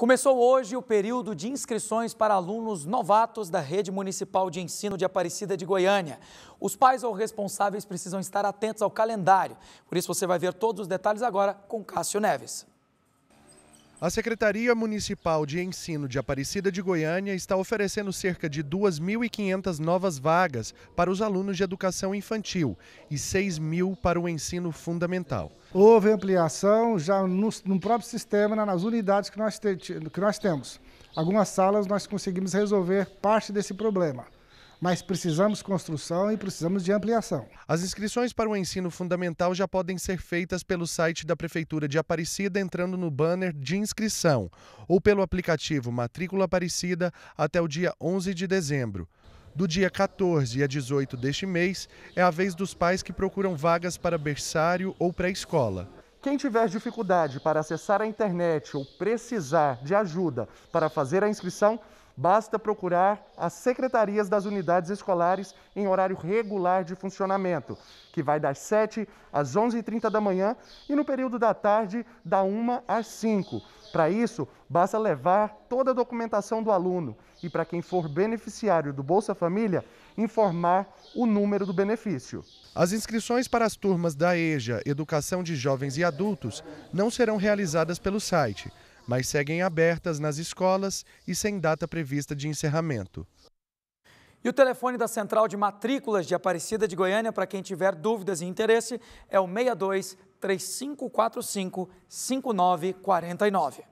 Começou hoje o período de inscrições para alunos novatos da Rede Municipal de Ensino de Aparecida de Goiânia. Os pais ou responsáveis precisam estar atentos ao calendário. Por isso você vai ver todos os detalhes agora com Cássio Neves. A Secretaria Municipal de Ensino de Aparecida de Goiânia está oferecendo cerca de 2.500 novas vagas para os alunos de educação infantil e 6 mil para o ensino fundamental. Houve ampliação já no, no próprio sistema, nas unidades que nós, te, que nós temos. Algumas salas nós conseguimos resolver parte desse problema mas precisamos construção e precisamos de ampliação. As inscrições para o ensino fundamental já podem ser feitas pelo site da Prefeitura de Aparecida, entrando no banner de inscrição, ou pelo aplicativo Matrícula Aparecida até o dia 11 de dezembro. Do dia 14 a 18 deste mês é a vez dos pais que procuram vagas para berçário ou pré-escola. Quem tiver dificuldade para acessar a internet ou precisar de ajuda para fazer a inscrição, Basta procurar as secretarias das unidades escolares em horário regular de funcionamento, que vai das 7 às 11h30 da manhã e no período da tarde, da 1 às 5. Para isso, basta levar toda a documentação do aluno e, para quem for beneficiário do Bolsa Família, informar o número do benefício. As inscrições para as turmas da EJA, Educação de Jovens e Adultos, não serão realizadas pelo site mas seguem abertas nas escolas e sem data prevista de encerramento. E o telefone da Central de Matrículas de Aparecida de Goiânia, para quem tiver dúvidas e interesse, é o 62 3545 5949.